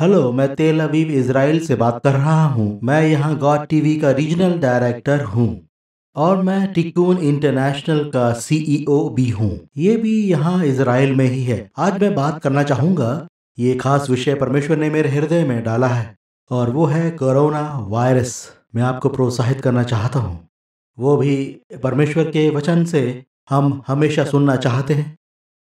Hello मैं तेल अबीब Israel से बात कर रहा हूँ मैं यहाँ गॉड टीवी का रीजनल डायरेक्टर हूँ और मैं टिकून इंटरनेशनल का सीईओ e भी हूँ ये भी यहाँ इसराइल में ही है आज मैं बात करना चाहूंगा ये खास विषय परमेश्वर ने मेरे हृदय में डाला है और वो है कोरोना वायरस मैं आपको प्रोत्साहित करना चाहता हूँ वो भी परमेश्वर के वचन से हम हमेशा सुनना चाहते हैं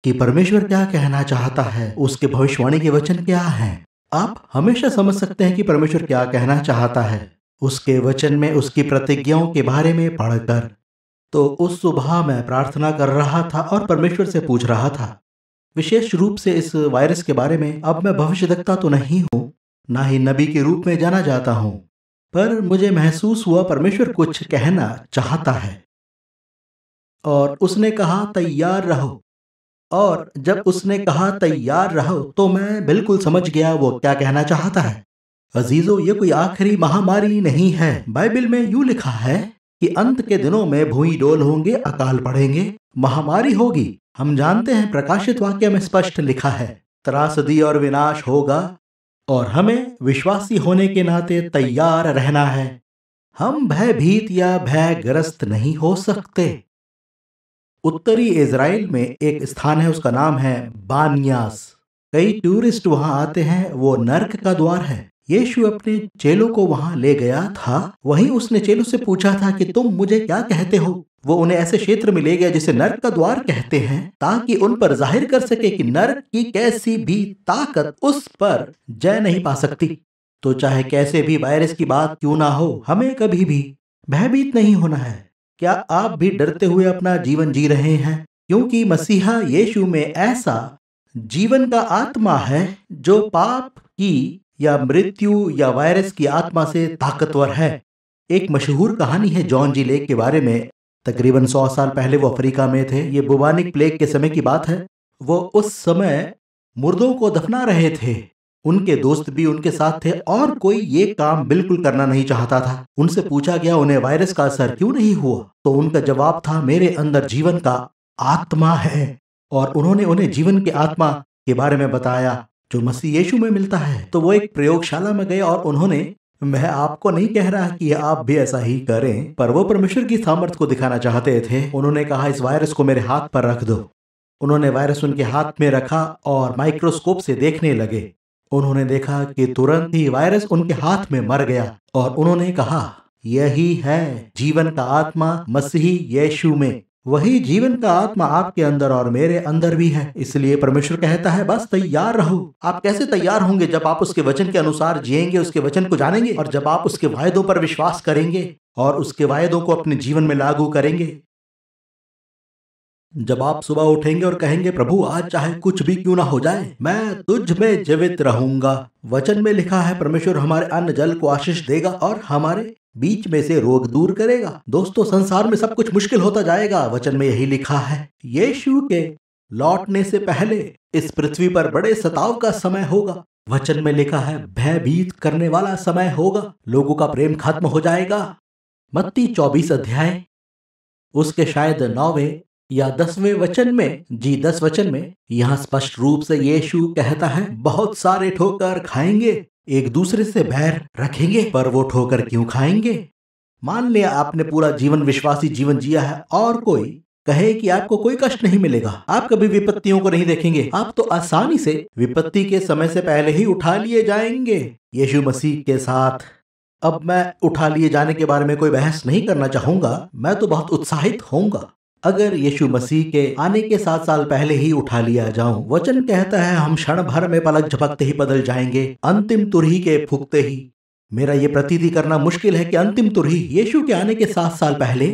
कि परमेश्वर क्या कहना चाहता है उसके भविष्यवाणी के वचन क्या हैं आप हमेशा समझ सकते हैं कि परमेश्वर क्या कहना चाहता है उसके वचन में उसकी प्रतिज्ञाओं के बारे में पढ़कर तो उस सुबह मैं प्रार्थना कर रहा था और परमेश्वर से पूछ रहा था विशेष रूप से इस वायरस के बारे में अब मैं भविष्यदक्ता तो नहीं हूं ना ही नबी के रूप में जाना जाता हूं पर मुझे महसूस हुआ परमेश्वर कुछ कहना चाहता है और उसने कहा तैयार रहो और जब उसने कहा तैयार रहो तो मैं तो बिल्कुल समझ गया वो क्या कहना चाहता है अजीजो ये कोई आखिरी महामारी नहीं है बाइबल में यूं लिखा है कि अंत के दिनों में भूई डोल होंगे अकाल पड़ेंगे महामारी होगी हम जानते हैं प्रकाशित वाक्य में स्पष्ट लिखा है त्रासदी और विनाश होगा और हमें विश्वासी होने के नाते तैयार रहना है हम भयभीत या भयग्रस्त नहीं हो सकते उत्तरी इसराइल में एक स्थान है उसका नाम है बानियास कई टूरिस्ट वहां आते हैं वो नर्क का द्वार है यीशु अपने चेलों को वहां ले गया था वहीं उसने चेलों से पूछा था कि तुम मुझे क्या कहते हो वो उन्हें ऐसे क्षेत्र में ले गया जिसे नर्क का द्वार कहते हैं ताकि उन पर जाहिर कर सके कि नर्क की कैसी भी ताकत उस पर जय नहीं पा सकती तो चाहे कैसे भी वायरस की बात क्यों ना हो हमें कभी भी भयभीत नहीं होना है क्या आप भी डरते हुए अपना जीवन जी रहे हैं क्योंकि मसीहा यीशु में ऐसा जीवन का आत्मा है जो पाप की या मृत्यु या वायरस की आत्मा से ताकतवर है एक मशहूर कहानी है जॉन जी लेक के बारे में तकरीबन सौ साल पहले वो अफ्रीका में थे ये बुबानिक प्लेग के समय की बात है वो उस समय मुर्दों को दफना रहे थे उनके दोस्त भी उनके साथ थे और कोई ये काम बिल्कुल करना नहीं चाहता था उनसे पूछा गया उन्हें वायरस का असर क्यों नहीं हुआ तो उनका जवाब था मेरे अंदर जीवन का आत्मा है और उन्होंने उन्हें जीवन के आत्मा के बारे में बताया जो मसीह यीशु में मिलता तो है तो वो एक प्रयोगशाला में गए और उन्होंने मैं आपको नहीं कह रहा कि आप भी ऐसा ही करें पर वो परमेश्वर की सामर्थ्य को दिखाना चाहते थे उन्होंने कहा इस वायरस को मेरे हाथ पर रख दो उन्होंने वायरस उनके हाथ में रखा और माइक्रोस्कोप से देखने लगे उन्होंने देखा कि तुरंत ही वायरस उनके हाथ में मर गया और उन्होंने कहा यही है जीवन का आत्मा मसीही यीशु में वही जीवन का आत्मा आपके अंदर और मेरे अंदर भी है इसलिए परमेश्वर कहता है बस तैयार रहो आप कैसे तैयार होंगे जब आप उसके वचन के अनुसार जिएंगे उसके वचन को जानेंगे और जब आप उसके वायदों पर विश्वास करेंगे और उसके वायदों को अपने जीवन में लागू करेंगे जब आप सुबह उठेंगे और कहेंगे प्रभु आज चाहे कुछ भी क्यों ना हो जाए मैं तुझ में जीवित रहूंगा वचन में लिखा है परमेश्वर हमारे अन्न जल को आशीष देगा और हमारे बीच में से रोग दूर करेगा दोस्तों संसार में सब कुछ मुश्किल होता जाएगा वचन में यही लिखा है यीशु के लौटने से पहले इस पृथ्वी पर बड़े सताव का समय होगा वचन में लिखा है भयभीत करने वाला समय होगा लोगों का प्रेम खत्म हो जाएगा मत्ती चौबीस अध्याय उसके शायद नौवे या दसवें वचन में जी दस वचन में यहाँ स्पष्ट रूप से यीशु कहता है बहुत सारे ठोकर खाएंगे एक दूसरे से बैर रखेंगे पर वो ठोकर क्यों खाएंगे मान लिया आपने पूरा जीवन विश्वासी जीवन जिया है और कोई कहे कि आपको कोई कष्ट नहीं मिलेगा आप कभी विपत्तियों को नहीं देखेंगे आप तो, तो आसानी से विपत्ति के समय से पहले ही उठा लिए जाएंगे यीशु मसीह के साथ अब मैं उठा लिए जाने के बारे में कोई बहस नहीं करना चाहूंगा मैं तो बहुत उत्साहित होऊंगा अगर यीशु मसीह के आने के सात साल पहले ही उठा लिया जाऊं वचन कहता है हम क्षण भर में पलक झपकते ही बदल जाएंगे अंतिम तुरही के फूकते ही मेरा यह प्रतीति करना मुश्किल है कि अंतिम तुरही यीशु के आने के सात साल पहले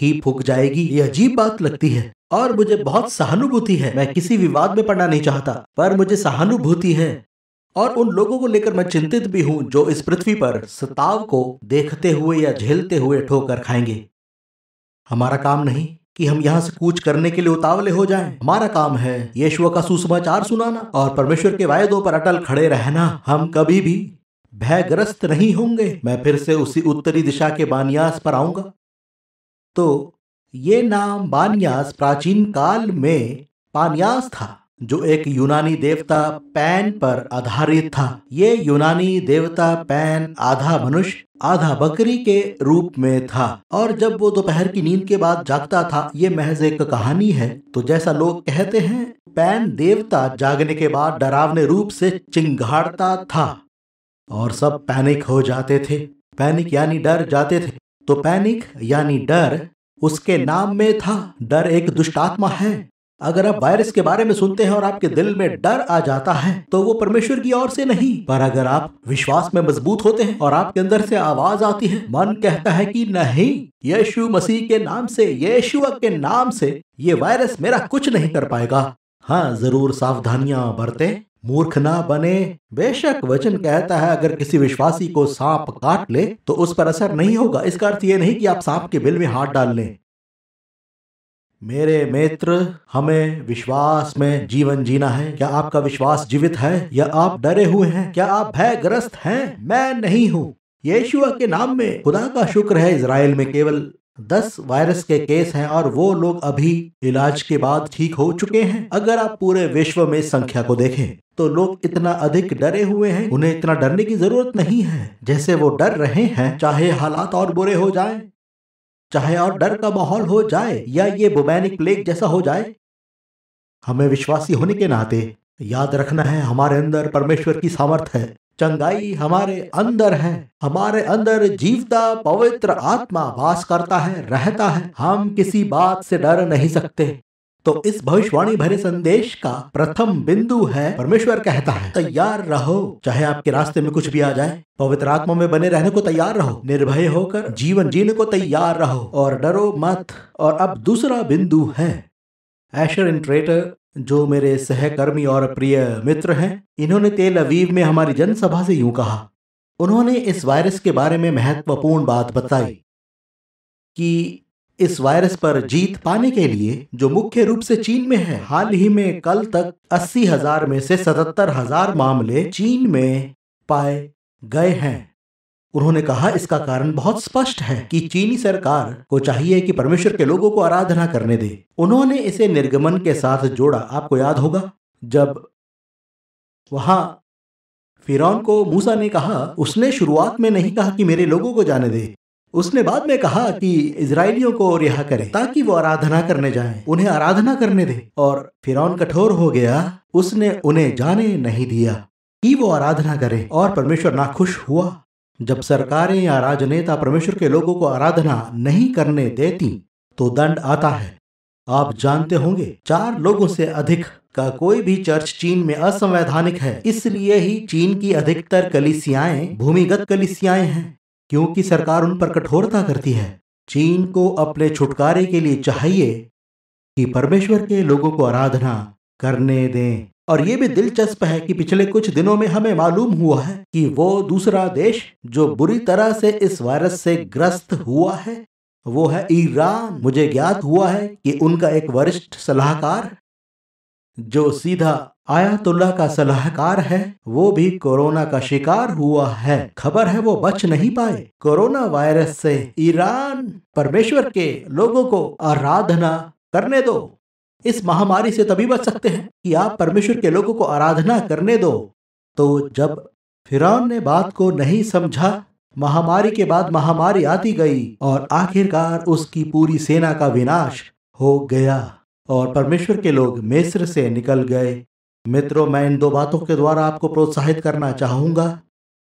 ही फूक जाएगी यह अजीब बात लगती है और मुझे बहुत सहानुभूति है मैं किसी विवाद में पड़ना नहीं चाहता पर मुझे सहानुभूति है और उन लोगों को लेकर मैं चिंतित भी हूं जो इस पृथ्वी पर सताव को देखते हुए या झेलते हुए ठोकर खाएंगे हमारा काम नहीं कि हम यहाँ से कूच करने के लिए उतावले हो जाएं। हमारा काम है यशु का सुसमाचार सुनाना और परमेश्वर के वायदों पर अटल खड़े रहना हम कभी भी भयग्रस्त नहीं होंगे मैं फिर से उसी उत्तरी दिशा के बानियास पर आऊंगा तो ये नाम बानियास प्राचीन काल में पानियास था जो एक यूनानी देवता पैन पर आधारित था ये यूनानी देवता पैन आधा मनुष्य आधा बकरी के रूप में था और जब वो दोपहर की नींद के बाद जागता था ये महज एक कहानी है तो जैसा लोग कहते हैं पैन देवता जागने के बाद डरावने रूप से चिंगाड़ता था और सब पैनिक हो जाते थे पैनिक यानी डर जाते थे तो पैनिक यानी डर उसके नाम में था डर एक दुष्टात्मा है अगर आप वायरस के बारे में सुनते हैं और आपके दिल में डर आ जाता है तो वो परमेश्वर की ओर से नहीं पर अगर आप विश्वास में मजबूत होते हैं और आपके अंदर से आवाज आती है मन कहता है कि नहीं यीशु मसीह के नाम से यीशुआ के नाम से ये वायरस मेरा कुछ नहीं कर पाएगा हाँ जरूर सावधानियां हाँ, बरते मूर्ख ना बने बेशक वचन कहता है अगर किसी विश्वासी को सांप काट ले तो उस पर असर नहीं होगा इसका अर्थ ये नहीं कि आप सांप के बिल में हाथ डाल लें मेरे मित्र हमें विश्वास में जीवन जीना है क्या आपका विश्वास जीवित है या आप डरे हुए हैं क्या आप भयग्रस्त हैं मैं नहीं हूँ यीशुआ के नाम में खुदा का शुक्र है इसराइल में केवल दस वायरस के केस हैं और वो लोग अभी इलाज के बाद ठीक हो चुके हैं अगर आप पूरे विश्व में संख्या को देखें तो लोग इतना अधिक डरे हुए हैं उन्हें इतना डरने की जरूरत नहीं है जैसे वो डर रहे हैं चाहे हालात और बुरे हो जाएं चाहे और डर का माहौल हो जाए या ये बुमैनिक प्लेग जैसा हो जाए हमें विश्वासी होने के नाते याद रखना है हमारे अंदर परमेश्वर की सामर्थ है चंगाई हमारे अंदर है हमारे अंदर जीवता पवित्र आत्मा वास करता है रहता है हम किसी बात से डर नहीं सकते तो, तो इस भविष्यवाणी भरे संदेश का प्रथम बिंदु है परमेश्वर कहता है तैयार रहो चाहे आपके रास्ते में कुछ भी आ जाए पवित्र आत्मा में बने रहने को तैयार रहो निर्भय होकर जीवन जीने को तैयार रहो और डरो मत और अब दूसरा बिंदु है एशर इंट्रेटर जो मेरे सहकर्मी और प्रिय मित्र हैं इन्होंने तेल अवीव में हमारी जनसभा से यूं कहा उन्होंने इस वायरस के बारे में महत्वपूर्ण बात बताई कि इस वायरस पर जीत पाने के लिए जो मुख्य रूप से चीन में है हाल ही में कल तक अस्सी हजार में से सतहत्तर हजार मामले चीन में पाए गए हैं उन्होंने कहा इसका कारण बहुत स्पष्ट है कि चीनी सरकार को चाहिए कि परमेश्वर के लोगों को आराधना करने दे उन्होंने इसे निर्गमन के साथ जोड़ा आपको याद होगा जब वहां फिर को मूसा ने कहा उसने शुरुआत में नहीं कहा कि मेरे लोगों को जाने दे उसने बाद में कहा कि इसराइलियों को रिहा करें ताकि वो आराधना करने जाएं, उन्हें आराधना करने दें और फिर कठोर हो गया उसने उन्हें जाने नहीं दिया कि वो आराधना करें और परमेश्वर नाखुश हुआ जब सरकारें या राजनेता परमेश्वर के लोगों को आराधना नहीं करने देती तो दंड आता है आप जानते होंगे चार लोगों से अधिक का कोई भी चर्च चीन में असंवैधानिक है इसलिए ही चीन की अधिकतर कलिसियाएं भूमिगत कलिसियाएं हैं क्योंकि सरकार उन पर कठोरता करती है चीन को अपने छुटकारे के लिए चाहिए कि परमेश्वर के लोगों को आराधना करने दें और ये भी दिलचस्प है कि पिछले कुछ दिनों में हमें मालूम हुआ है कि वो दूसरा देश जो बुरी तरह से इस वायरस से ग्रस्त हुआ है वो है ईरान मुझे ज्ञात हुआ है कि उनका एक वरिष्ठ सलाहकार जो सीधा आयातुल्ला का सलाहकार है वो भी कोरोना का शिकार हुआ है खबर है वो बच नहीं पाए कोरोना वायरस से ईरान परमेश्वर के लोगों को आराधना करने दो इस महामारी से तभी बच सकते हैं कि आप परमेश्वर के लोगों को आराधना करने दो तो जब फिर ने बात को नहीं समझा महामारी के बाद महामारी आती गई और आखिरकार उसकी पूरी सेना का विनाश हो गया और परमेश्वर के लोग मिस्र से निकल गए मित्रों मैं इन दो बातों के द्वारा आपको प्रोत्साहित करना चाहूंगा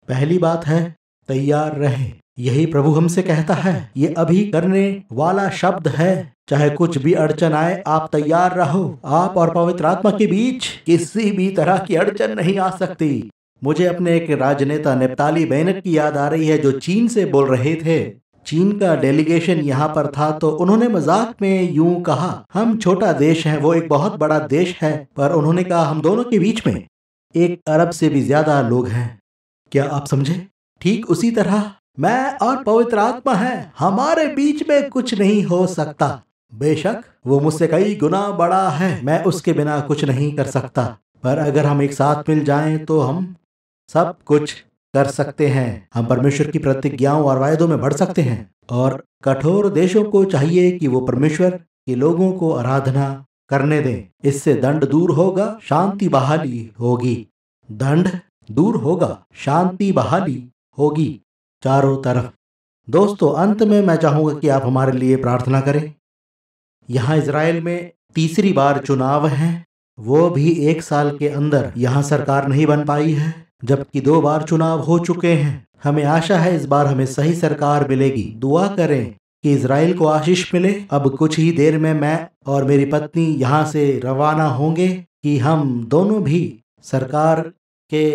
पहली बात है तैयार रहे यही प्रभु हमसे कहता है ये अभी करने वाला शब्द है चाहे कुछ भी अड़चन आए आप तैयार रहो आप और पवित्र आत्मा के बीच किसी भी तरह की अड़चन नहीं आ सकती मुझे अपने एक राजनेता नेपताली बैनक की याद आ रही है जो चीन से बोल रहे थे चीन का डेलीगेशन यहाँ पर था तो उन्होंने मजाक में यूं कहा हम छोटा देश है वो एक बहुत बड़ा देश है पर उन्होंने कहा हम दोनों के बीच में एक अरब से भी ज्यादा लोग हैं क्या आप समझे ठीक उसी तरह मैं और पवित्र आत्मा है हमारे बीच में कुछ नहीं हो सकता बेशक वो मुझसे कई गुना बड़ा है मैं उसके बिना कुछ नहीं कर सकता पर अगर हम एक साथ मिल जाएं तो हम सब कुछ कर सकते हैं हम परमेश्वर की प्रतिज्ञाओं और वायदों में बढ़ सकते हैं और कठोर देशों को चाहिए कि वो परमेश्वर के लोगों को आराधना करने दें इससे दंड दूर होगा शांति बहाली होगी दंड दूर होगा शांति बहाली होगी चारों तरफ दोस्तों अंत में मैं चाहूंगा कि आप हमारे लिए प्रार्थना करें यहाँ इसराइल में तीसरी बार चुनाव है वो भी एक साल के अंदर यहाँ सरकार नहीं बन पाई है जबकि दो बार चुनाव हो चुके हैं हमें आशा है इस बार हमें सही सरकार मिलेगी दुआ करें कि इसराइल को आशीष मिले अब कुछ ही देर में मैं और मेरी पत्नी यहाँ से रवाना होंगे कि हम दोनों भी सरकार के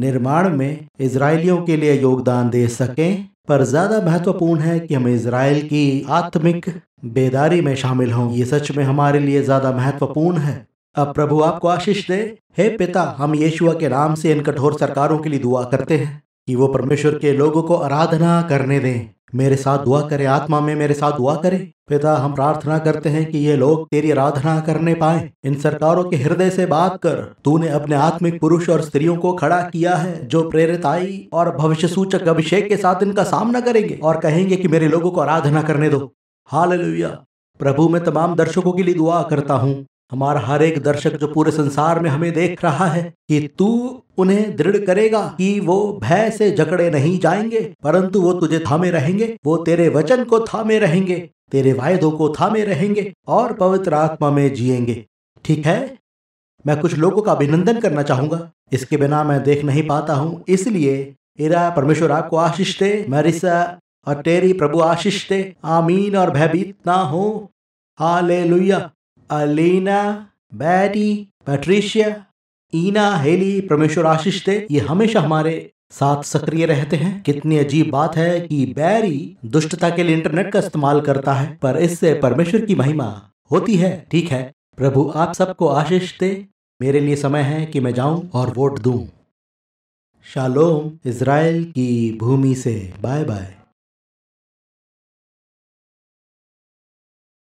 निर्माण में इसराइलियों के लिए योगदान दे सकें पर ज़्यादा महत्वपूर्ण है कि हम इसराइल की आत्मिक बेदारी में शामिल हों ये सच में हमारे लिए ज़्यादा महत्वपूर्ण है अब प्रभु आपको आशीष दे हे पिता हम यीशुआ के नाम से इन कठोर सरकारों के लिए दुआ करते हैं कि वो परमेश्वर के लोगों को आराधना करने दें मेरे साथ दुआ करें आत्मा में मेरे साथ दुआ करें पिता हम प्रार्थना करते हैं कि ये लोग तेरी आराधना करने पाए इन सरकारों के हृदय से बात कर तूने अपने आत्मिक पुरुष और स्त्रियों को खड़ा किया है जो प्रेरित आई और भविष्य सूचक अभिषेक के साथ इनका सामना करेंगे और कहेंगे कि मेरे लोगों को आराधना करने दो हाल प्रभु मैं तमाम दर्शकों के लिए दुआ करता हूँ हमारा हर एक दर्शक जो पूरे संसार में हमें देख रहा है कि तू उन्हें दृढ़ करेगा कि वो भय से जकड़े नहीं जाएंगे परंतु वो तुझे थामे रहेंगे वो तेरे वचन को थामे रहेंगे तेरे वायदों को थामे रहेंगे और पवित्र आत्मा में जिएंगे ठीक है मैं कुछ लोगों का अभिनंदन करना चाहूंगा इसके बिना मैं देख नहीं पाता हूँ इसलिए इरा परमेश्वर आपको आशीष दे मैरिसा और तेरी प्रभु आशीष दे आमीन और भयभीत ना हो hallelujah Alina Betty Patricia Ina Haley परमेश्वर आशीष थे ये हमेशा हमारे साथ सक्रिय रहते हैं कितनी अजीब बात है कि बैरी दुष्टता के लिए इंटरनेट का इस्तेमाल करता है पर इससे परमेश्वर की महिमा होती है ठीक है प्रभु आप सबको आशीष दे मेरे लिए समय है कि मैं जाऊं और वोट दूं शालोम इसराइल की भूमि से बाय बाय